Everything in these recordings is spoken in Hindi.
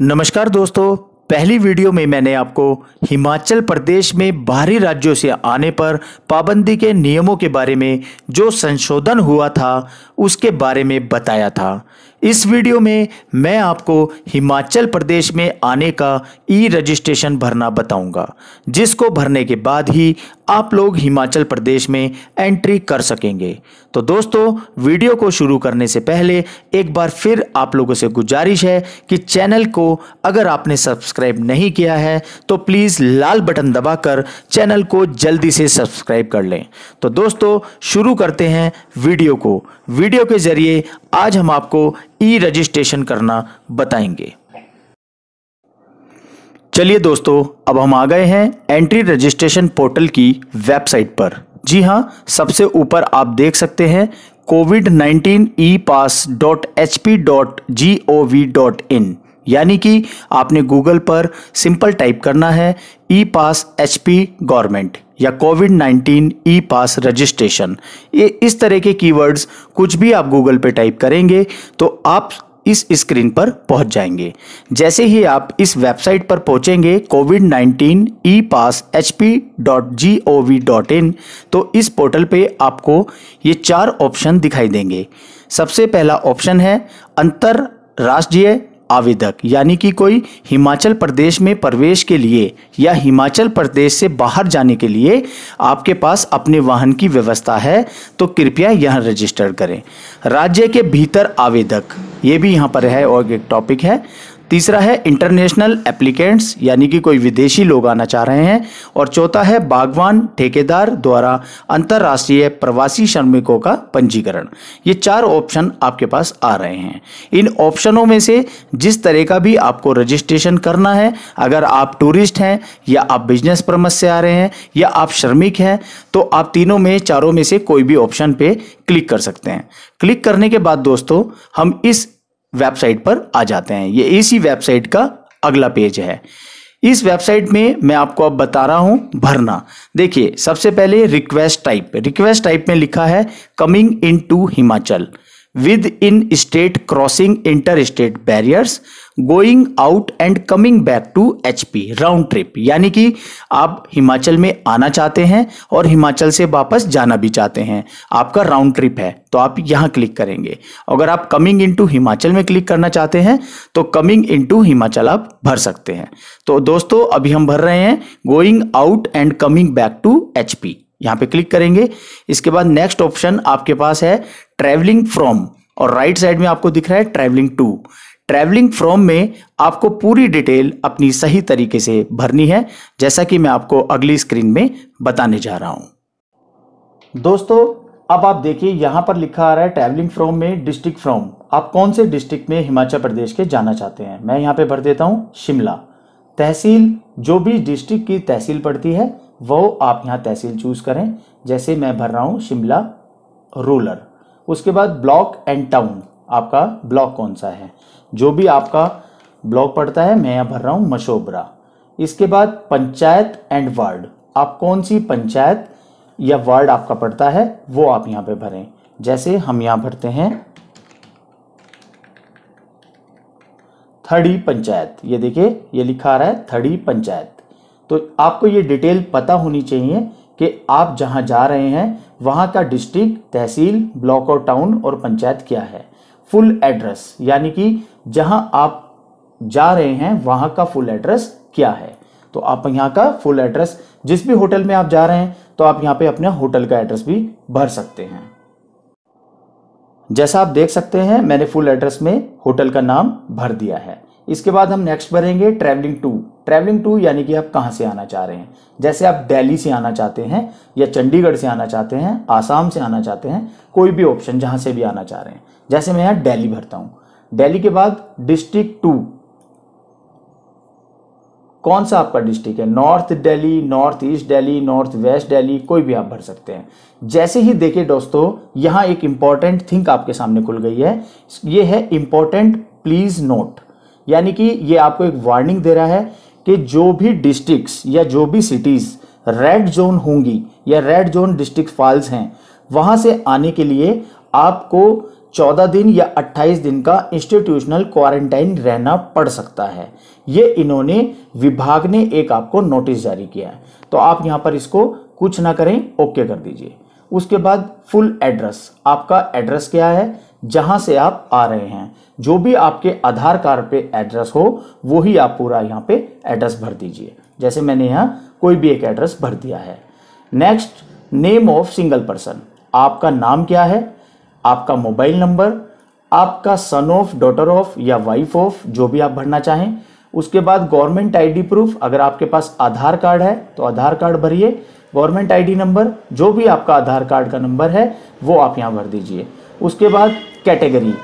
नमस्कार दोस्तों पहली वीडियो में मैंने आपको हिमाचल प्रदेश में बाहरी राज्यों से आने पर पाबंदी के नियमों के बारे में जो संशोधन हुआ था उसके बारे में बताया था इस वीडियो में मैं आपको हिमाचल प्रदेश में आने का ई रजिस्ट्रेशन भरना बताऊंगा जिसको भरने के बाद ही आप लोग हिमाचल प्रदेश में एंट्री कर सकेंगे तो दोस्तों वीडियो को शुरू करने से पहले एक बार फिर आप लोगों से गुजारिश है कि चैनल को अगर आपने सब्सक्राइब नहीं किया है तो प्लीज़ लाल बटन दबाकर चैनल को जल्दी से सब्सक्राइब कर लें तो दोस्तों शुरू करते हैं वीडियो को वीडियो के ज़रिए आज हम आपको ई रजिस्ट्रेशन करना बताएंगे चलिए दोस्तों अब हम आ गए हैं एंट्री रजिस्ट्रेशन पोर्टल की वेबसाइट पर जी हां सबसे ऊपर आप देख सकते हैं COVID nineteen E pass dot H P dot G O V dot in यानी कि आपने गूगल पर सिंपल टाइप करना है E pass H P government या कोविड 19 ई पास रजिस्ट्रेशन ये इस तरह के कीवर्ड्स कुछ भी आप गूगल पे टाइप करेंगे तो आप इस स्क्रीन पर पहुंच जाएंगे जैसे ही आप इस वेबसाइट पर पहुंचेंगे COVID nineteen E pass H P dot G O V dot in तो इस पोर्टल पे आपको ये चार ऑप्शन दिखाई देंगे सबसे पहला ऑप्शन है राष्ट्रीय आवेदक यानी कि कोई हिमाचल प्रदेश में प्रवेश के लिए या हिमाचल प्रदेश से बाहर जाने के लिए आपके पास अपने वाहन की व्यवस्था है तो कृपया यहां रजिस्टर करें राज्य के भीतर आवेदक ये भी यहां पर है और एक टॉपिक है तीसरा है इंटरनेशनल एप्लीकेंट्स यानी कि कोई विदेशी लोग आना चाह रहे हैं और चौथा है बागवान ठेकेदार द्वारा अंतर्राष्ट्रीय प्रवासी श्रमिकों का पंजीकरण ये चार ऑप्शन आपके पास आ रहे हैं इन ऑप्शनों में से जिस तरह का भी आपको रजिस्ट्रेशन करना है अगर आप टूरिस्ट हैं या आप बिजनेस परमस से आ रहे हैं या आप श्रमिक हैं तो आप तीनों में चारों में से कोई भी ऑप्शन पे क्लिक कर सकते हैं क्लिक करने के बाद दोस्तों हम इस वेबसाइट पर आ जाते हैं ये इसी वेबसाइट का अगला पेज है इस वेबसाइट में मैं आपको अब बता रहा हूं भरना देखिए सबसे पहले रिक्वेस्ट टाइप रिक्वेस्ट टाइप में लिखा है coming into Himachal within state crossing interstate barriers going out and coming back to HP round trip यानी कि आप हिमाचल में आना चाहते हैं और हिमाचल से वापस जाना भी चाहते हैं आपका राउंड ट्रिप है तो आप यहां क्लिक करेंगे अगर आप कमिंग इनटू हिमाचल में क्लिक करना चाहते हैं तो कमिंग इनटू हिमाचल आप भर सकते हैं तो दोस्तों अभी हम भर रहे हैं going out and coming back to P यहां पे क्लिक करेंगे इसके बाद नेक्स्ट ऑप्शन आपके पास है ट्रेवलिंग फ्रॉम और राइट right साइड में आपको दिख रहा है ट्रेवलिंग टू ट्रैवलिंग फ्रॉम में आपको पूरी डिटेल अपनी सही तरीके से भरनी है जैसा कि मैं आपको अगली स्क्रीन में बताने जा रहा हूं दोस्तों अब आप देखिए यहां पर लिखा आ रहा है ट्रैवलिंग फ्रॉम में डिस्ट्रिक्ट फ्रॉम आप कौन से डिस्ट्रिक्ट में हिमाचल प्रदेश के जाना चाहते हैं मैं यहाँ पे भर देता हूँ शिमला तहसील जो भी डिस्ट्रिक्ट की तहसील पड़ती है वो आप यहाँ तहसील चूज करें जैसे मैं भर रहा हूँ शिमला रूलर उसके बाद ब्लॉक एंड टाउन आपका ब्लॉक कौन सा है जो भी आपका ब्लॉक पड़ता है मैं यहाँ भर रहा हूँ मशोबरा इसके बाद पंचायत एंड वार्ड आप कौन सी पंचायत या वार्ड आपका पड़ता है वो आप यहाँ पे भरें जैसे हम यहाँ भरते हैं थड़ी पंचायत ये देखिए ये लिखा आ रहा है थड़ी पंचायत तो आपको ये डिटेल पता होनी चाहिए कि आप जहाँ जा रहे हैं वहाँ का डिस्ट्रिक्ट तहसील ब्लॉक और टाउन और पंचायत क्या है फुल एड्रेस यानी कि जहां आप जा रहे हैं वहां का फुल एड्रेस क्या है तो आप यहां का फुल एड्रेस जिस भी होटल में आप जा रहे हैं तो आप यहां पे अपने होटल का एड्रेस भी भर सकते हैं जैसा आप देख सकते हैं मैंने फुल एड्रेस में होटल का नाम भर दिया है इसके बाद हम नेक्स्ट भरेंगे ट्रैवलिंग टू ट्रैवलिंग टू यानी कि आप कहां से आना चाह रहे हैं जैसे आप दिल्ली से आना चाहते हैं या चंडीगढ़ से आना चाहते हैं आसाम से आना चाहते हैं कोई भी ऑप्शन जहां से भी आना चाह रहे हैं जैसे मैं यहाँ दिल्ली भरता हूँ दिल्ली के बाद डिस्ट्रिक्ट टू कौन सा आपका डिस्ट्रिक्ट है north Delhi north east Delhi north west Delhi कोई भी आप भर सकते हैं जैसे ही देखिए दोस्तों यहाँ एक इम्पॉर्टेंट थिंक आपके सामने खुल गई है ये है इम्पॉर्टेंट प्लीज नोट यानी कि ये आपको एक वार्निंग दे रहा है कि जो भी डिस्ट्रिक्ट्स या जो भी सिटीज़ रेड जोन होंगी या रेड जोन डिस्ट्रिक्ट फॉल्स हैं वहां से आने के लिए आपको 14 दिन या 28 दिन का इंस्टीट्यूशनल क्वारंटाइन रहना पड़ सकता है ये इन्होंने विभाग ने एक आपको नोटिस जारी किया है तो आप यहाँ पर इसको कुछ ना करें ओके कर दीजिए उसके बाद फुल एड्रेस आपका एड्रेस क्या है जहाँ से आप आ रहे हैं जो भी आपके आधार कार्ड पे एड्रेस हो वही आप पूरा यहाँ पे एड्रेस भर दीजिए जैसे मैंने यहाँ कोई भी एक एड्रेस भर दिया है next name of single person आपका नाम क्या है आपका मोबाइल नंबर आपका सन ऑफ डॉटर ऑफ या वाइफ ऑफ जो भी आप भरना चाहें उसके बाद गवर्नमेंट आईडी प्रूफ अगर आपके पास आधार कार्ड है तो आधार कार्ड भरिए गवर्नमेंट आईडी नंबर जो भी आपका आधार कार्ड का नंबर है वो आप यहाँ भर दीजिए उसके बाद कैटेगरी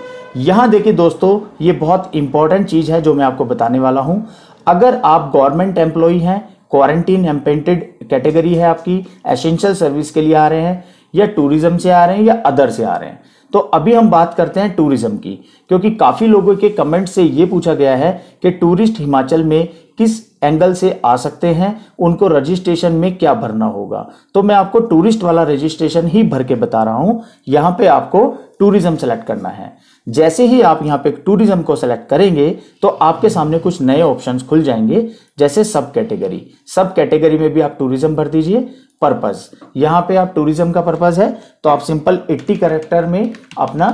यहाँ देखिए दोस्तों ये बहुत इंपॉर्टेंट चीज़ है जो मैं आपको बताने वाला हूँ अगर आप गवर्नमेंट एम्प्लॉई हैं क्वारंटीन एम्पेंटेड कैटेगरी है आपकी एसेंशियल सर्विस के लिए आ रहे हैं या टूरिज्म से आ रहे हैं या अदर से आ रहे हैं तो अभी हम बात करते हैं टूरिज्म की क्योंकि काफ़ी लोगों के कमेंट से ये पूछा गया है कि टूरिस्ट हिमाचल में किस एंगल से आ सकते हैं उनको रजिस्ट्रेशन में क्या भरना होगा तो मैं आपको टूरिस्ट वाला रजिस्ट्रेशन ही भर के बता रहा हूं यहाँ पे आपको टूरिज्म सेलेक्ट करना है जैसे ही आप यहाँ पे टूरिज्म को सेलेक्ट करेंगे तो आपके सामने कुछ नए ऑप्शंस खुल जाएंगे जैसे सब कैटेगरी सब कैटेगरी में भी आप टूरिज्म भर दीजिए पर्पज यहां पे आप टूरिज्म का पर्पज है तो आप सिंपल 80 करेक्टर में अपना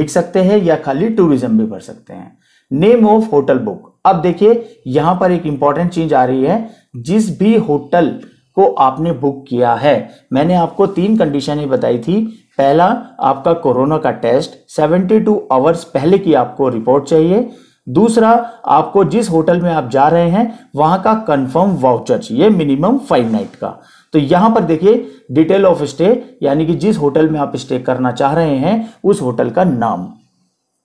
लिख सकते हैं या खाली टूरिज्म भी भर सकते हैं नेम ऑफ होटल बुक अब देखिए यहां पर एक इंपॉर्टेंट चीज आ रही है जिस भी होटल को आपने बुक किया है मैंने आपको तीन कंडीशन ही बताई थी पहला आपका कोरोना का टेस्ट 72 आवर्स पहले की आपको रिपोर्ट चाहिए दूसरा आपको जिस होटल में आप जा रहे हैं वहां का कंफर्म वाउचर चाहिए मिनिमम फाइव नाइट का तो यहां पर देखिए डिटेल ऑफ स्टे यानी कि जिस होटल में आप स्टे करना चाह रहे हैं उस होटल का नाम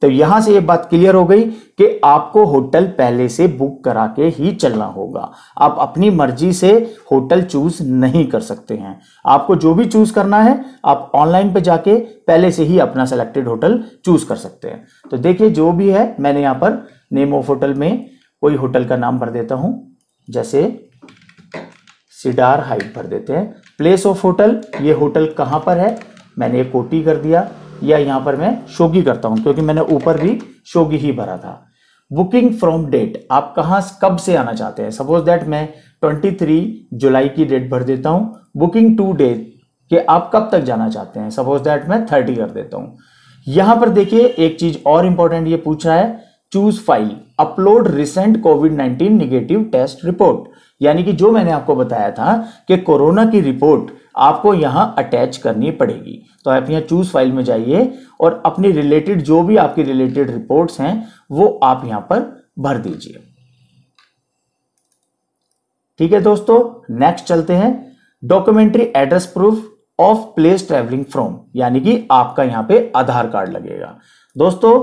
तो यहां से ये बात क्लियर हो गई कि आपको होटल पहले से बुक करा के ही चलना होगा आप अपनी मर्जी से होटल चूज नहीं कर सकते हैं आपको जो भी चूज करना है आप ऑनलाइन पे जाके पहले से ही अपना सेलेक्टेड होटल चूज कर सकते हैं तो देखिए जो भी है मैंने यहां पर नेम ऑफ होटल में कोई होटल का नाम भर देता हूं जैसे सिडार हाइट भर देते हैं प्लेस ऑफ होटल ये होटल कहाँ पर है मैंने कोटी कर दिया या यहाँ पर मैं शोगी करता हूँ क्योंकि मैंने ऊपर भी शोगी ही भरा था बुकिंग फ्रॉम डेट आप कहाँ कब से आना चाहते हैं सपोज दैट मैं 23 जुलाई की डेट भर देता हूँ बुकिंग टू डेट कि आप कब तक जाना चाहते हैं सपोज दैट मैं थर्टी कर देता हूँ यहाँ पर देखिए एक चीज और इंपॉर्टेंट ये पूछा है choose file upload recent COVID 19 negative test report यानी कि जो मैंने आपको बताया था कि कोरोना की रिपोर्ट आपको यहां अटैच करनी पड़ेगी तो आप यहां चूज फाइल में जाइए और अपनी रिलेटेड जो भी आपकी रिलेटेड रिपोर्ट्स हैं वो आप यहां पर भर दीजिए ठीक है दोस्तों नेक्स्ट चलते हैं documentary address proof of place travelling from यानी कि आपका यहाँ पे आधार कार्ड लगेगा दोस्तों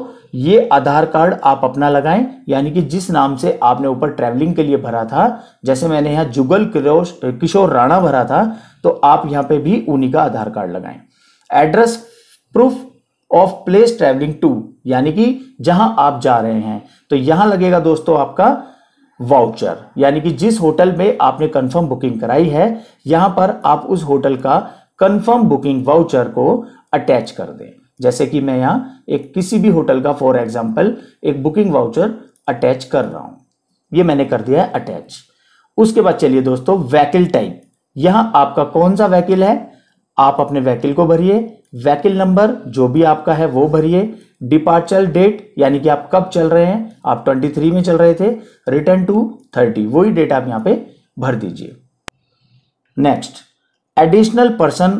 ये आधार कार्ड आप अपना लगाएं यानी कि जिस नाम से आपने ऊपर ट्रैवलिंग के लिए भरा था जैसे मैंने यहाँ जुगल किशोर राणा भरा था तो आप यहाँ पे भी उन्हीं का आधार कार्ड लगाएं address proof of place travelling to यानी कि जहां आप जा रहे हैं तो यहां लगेगा दोस्तों आपका वाउचर यानी कि जिस होटल में आपने कंफर्म बुकिंग कराई है यहां पर आप उस होटल का कंफर्म बुकिंग वाउचर को अटैच कर दें जैसे कि मैं यहाँ एक किसी भी होटल का फॉर एग्जाम्पल एक बुकिंग वाउचर अटैच कर रहा हूँ ये मैंने कर दिया है अटैच उसके बाद चलिए दोस्तों वैकिल टाइप यहाँ आपका कौन सा वैकिल है आप अपने वैकिल को भरिए वैकिल नंबर जो भी आपका है वो भरिए डिपार्चर डेट यानी कि आप कब चल रहे हैं आप 23 में चल रहे थे रिटर्न टू 30 वही डेट आप यहां पे भर दीजिए नेक्स्ट एडिशनल पर्सन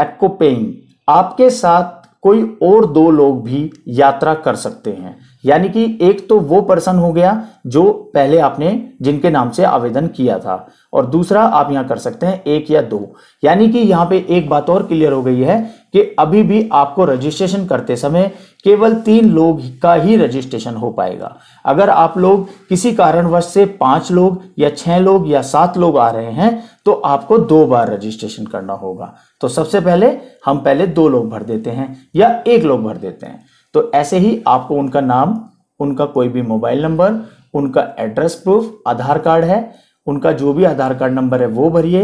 एक्कोपेइंग आपके साथ कोई और दो लोग भी यात्रा कर सकते हैं यानी कि एक तो वो पर्सन हो गया जो पहले आपने जिनके नाम से आवेदन किया था और दूसरा आप यहां कर सकते हैं एक या दो यानी कि यहां पे एक बात और क्लियर हो गई है कि अभी भी आपको रजिस्ट्रेशन करते समय केवल तीन लोग का ही रजिस्ट्रेशन हो पाएगा अगर आप लोग किसी कारणवश से पांच लोग या छह लोग या सात लोग आ रहे हैं तो आपको दो बार रजिस्ट्रेशन करना होगा तो सबसे पहले हम पहले दो लोग भर देते हैं या एक लोग भर देते हैं तो ऐसे ही आपको उनका नाम उनका कोई भी मोबाइल नंबर उनका एड्रेस प्रूफ आधार कार्ड है उनका जो भी आधार कार्ड नंबर है वो भरिए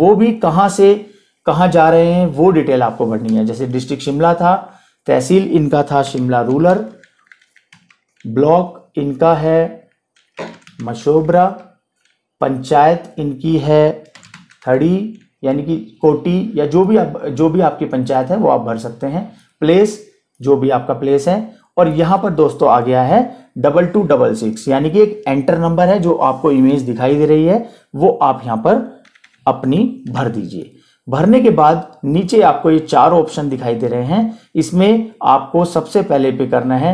वो भी कहाँ से कहाँ जा रहे हैं वो डिटेल आपको भरनी है जैसे डिस्ट्रिक्ट शिमला था तहसील इनका था शिमला रूलर ब्लॉक इनका है मशोबरा पंचायत इनकी है थड़ी यानी कि कोटी या जो भी आप जो भी आपकी पंचायत है वो आप भर सकते हैं प्लेस जो भी आपका प्लेस है और यहां पर दोस्तों आ गया है डबल टू डबल सिक्स यानी कि एक एंटर नंबर है जो आपको इमेज दिखाई दे रही है वो आप यहाँ पर अपनी भर दीजिए भरने के बाद नीचे आपको ये चार ऑप्शन दिखाई दे रहे हैं इसमें आपको सबसे पहले पे करना है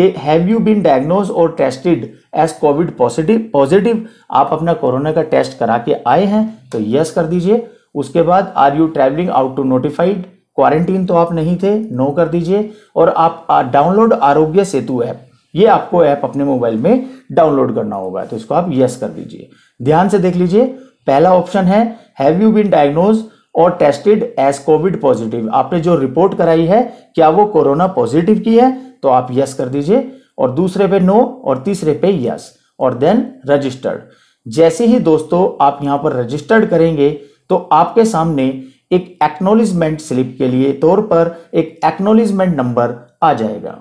कि हैव यू बीन डायग्नोज और tested as COVID positive positive आप अपना कोरोना का टेस्ट करा के आए हैं तो यस कर दीजिए उसके बाद are you travelling out to notified quarantine तो आप नहीं थे नो कर दीजिए और आप डाउनलोड आरोग्य सेतु ऐप ये आपको ऐप अपने मोबाइल में डाउनलोड करना होगा तो इसको आप यस कर दीजिए ध्यान से देख लीजिए पहला ऑप्शन है हैव यू बीन डायग्नोज और टेस्टेड एज कोविड पॉजिटिव आपने जो रिपोर्ट कराई है क्या वो कोरोना पॉजिटिव की है तो आप यस कर दीजिए और दूसरे पे नो और तीसरे पे यस और देन रजिस्टर्ड जैसे ही दोस्तों आप यहां पर रजिस्टर्ड करेंगे तो आपके सामने एक एक्नोलिजमेंट स्लिप के लिए तौर पर एक एक्नोलिजमेंट नंबर आ जाएगा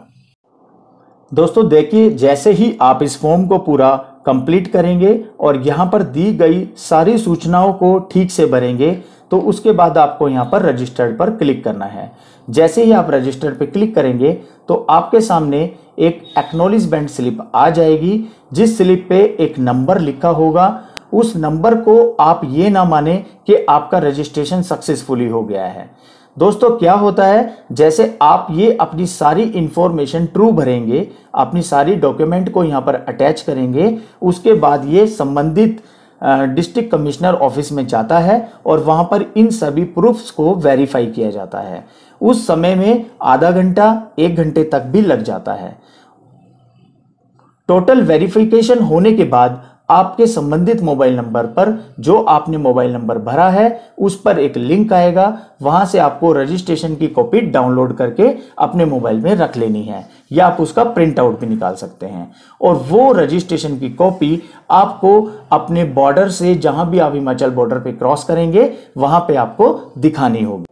दोस्तों देखिए जैसे ही आप इस फॉर्म को पूरा कंप्लीट करेंगे और यहाँ पर दी गई सारी सूचनाओं को ठीक से भरेंगे तो उसके बाद आपको यहाँ पर रजिस्टर्ड पर क्लिक करना है जैसे ही आप रजिस्टर्ड पर क्लिक करेंगे तो आपके सामने एक एक्नोलिजमेंट स्लिप आ जाएगी जिस स्लिप पे एक नंबर लिखा होगा उस नंबर को आप ये ना माने कि आपका रजिस्ट्रेशन सक्सेसफुली हो गया है दोस्तों क्या होता है जैसे आप ये अपनी सारी इंफॉर्मेशन ट्रू भरेंगे अपनी सारी डॉक्यूमेंट को यहाँ पर अटैच करेंगे उसके बाद ये संबंधित डिस्ट्रिक्ट कमिश्नर ऑफिस में जाता है और वहाँ पर इन सभी प्रूफ्स को वेरीफाई किया जाता है उस समय में आधा घंटा एक घंटे तक भी लग जाता है टोटल वेरिफिकेशन होने के बाद आपके संबंधित मोबाइल नंबर पर जो आपने मोबाइल नंबर भरा है उस पर एक लिंक आएगा वहां से आपको रजिस्ट्रेशन की कॉपी डाउनलोड करके अपने मोबाइल में रख लेनी है या आप उसका प्रिंट आउट भी निकाल सकते हैं और वो रजिस्ट्रेशन की कॉपी आपको अपने बॉर्डर से जहां भी आप हिमाचल बॉर्डर पर क्रॉस करेंगे वहां पर आपको दिखानी होगी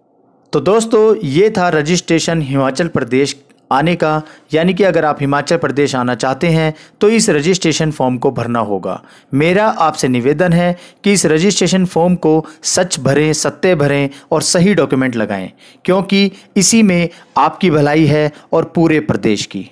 तो दोस्तों ये था रजिस्ट्रेशन हिमाचल प्रदेश आने का यानी कि अगर आप हिमाचल प्रदेश आना चाहते हैं तो इस रजिस्ट्रेशन फॉर्म को भरना होगा मेरा आपसे निवेदन है कि इस रजिस्ट्रेशन फॉर्म को सच भरें सत्य भरें और सही डॉक्यूमेंट लगाएं क्योंकि इसी में आपकी भलाई है और पूरे प्रदेश की